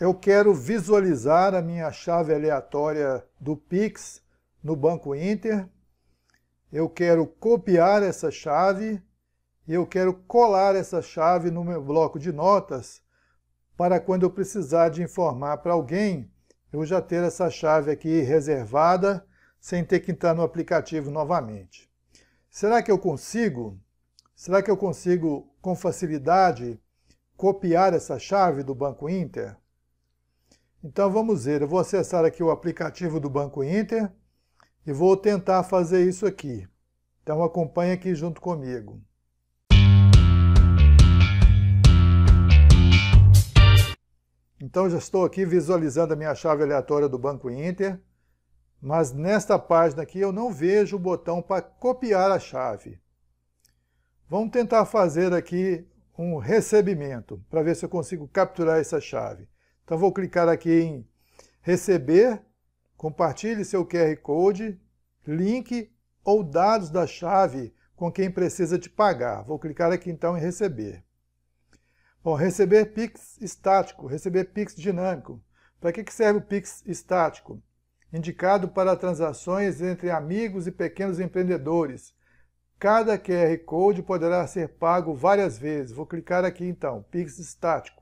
eu quero visualizar a minha chave aleatória do Pix no Banco Inter, eu quero copiar essa chave e eu quero colar essa chave no meu bloco de notas para quando eu precisar de informar para alguém, eu já ter essa chave aqui reservada sem ter que entrar no aplicativo novamente. Será que eu consigo? Será que eu consigo com facilidade copiar essa chave do Banco Inter? Então vamos ver, eu vou acessar aqui o aplicativo do Banco Inter e vou tentar fazer isso aqui. Então acompanhe aqui junto comigo. Então já estou aqui visualizando a minha chave aleatória do Banco Inter, mas nesta página aqui eu não vejo o botão para copiar a chave. Vamos tentar fazer aqui um recebimento, para ver se eu consigo capturar essa chave. Então vou clicar aqui em receber, compartilhe seu QR Code, link ou dados da chave com quem precisa de pagar. Vou clicar aqui então em receber. Bom, receber Pix estático, receber Pix dinâmico. Para que serve o Pix estático? Indicado para transações entre amigos e pequenos empreendedores. Cada QR Code poderá ser pago várias vezes. Vou clicar aqui então, Pix estático.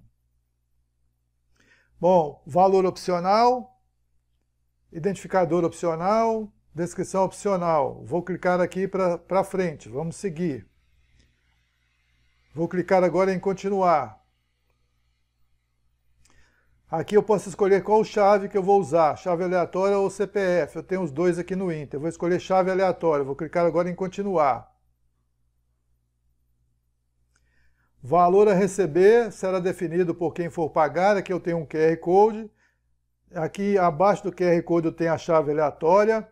Bom, valor opcional, identificador opcional, descrição opcional. Vou clicar aqui para frente, vamos seguir. Vou clicar agora em continuar. Aqui eu posso escolher qual chave que eu vou usar, chave aleatória ou CPF. Eu tenho os dois aqui no Inter. Eu vou escolher chave aleatória, vou clicar agora em continuar. Valor a receber será definido por quem for pagar. Aqui eu tenho um QR Code. Aqui abaixo do QR Code eu tenho a chave aleatória,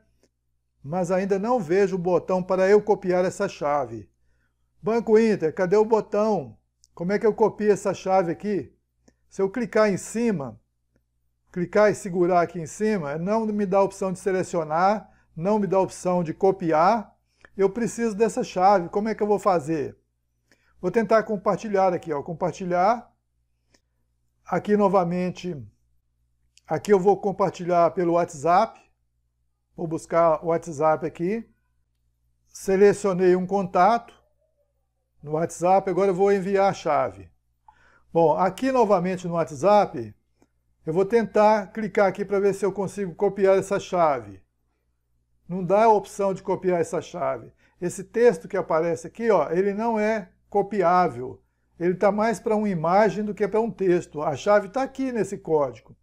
mas ainda não vejo o botão para eu copiar essa chave. Banco Inter, cadê o botão? Como é que eu copio essa chave aqui? Se eu clicar em cima, clicar e segurar aqui em cima, não me dá a opção de selecionar, não me dá a opção de copiar. Eu preciso dessa chave, como é que eu vou fazer? Vou tentar compartilhar aqui, ó, compartilhar. Aqui novamente, aqui eu vou compartilhar pelo WhatsApp. Vou buscar o WhatsApp aqui. Selecionei um contato no WhatsApp, agora eu vou enviar a chave. Bom, aqui novamente no WhatsApp, eu vou tentar clicar aqui para ver se eu consigo copiar essa chave. Não dá a opção de copiar essa chave. Esse texto que aparece aqui, ó, ele não é copiável. Ele está mais para uma imagem do que para um texto. A chave está aqui nesse código.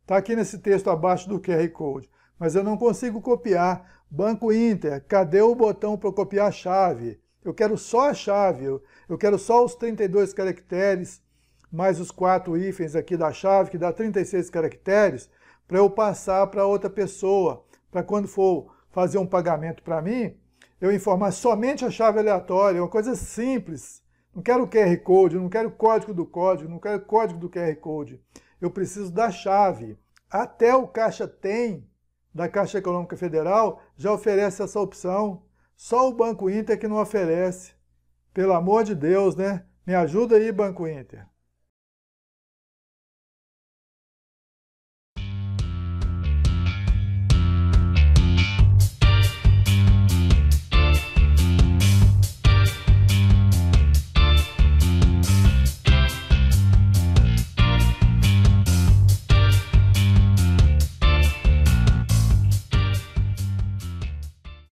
Está aqui nesse texto abaixo do QR Code. Mas eu não consigo copiar. Banco Inter, cadê o botão para copiar a chave? Eu quero só a chave. Eu quero só os 32 caracteres, mais os quatro hífens aqui da chave, que dá 36 caracteres, para eu passar para outra pessoa. Para quando for fazer um pagamento para mim, eu informar somente a chave aleatória, uma coisa simples. Não quero o QR Code, não quero o código do código, não quero o código do QR Code. Eu preciso da chave. Até o Caixa Tem, da Caixa Econômica Federal, já oferece essa opção. Só o Banco Inter que não oferece. Pelo amor de Deus, né? Me ajuda aí, Banco Inter.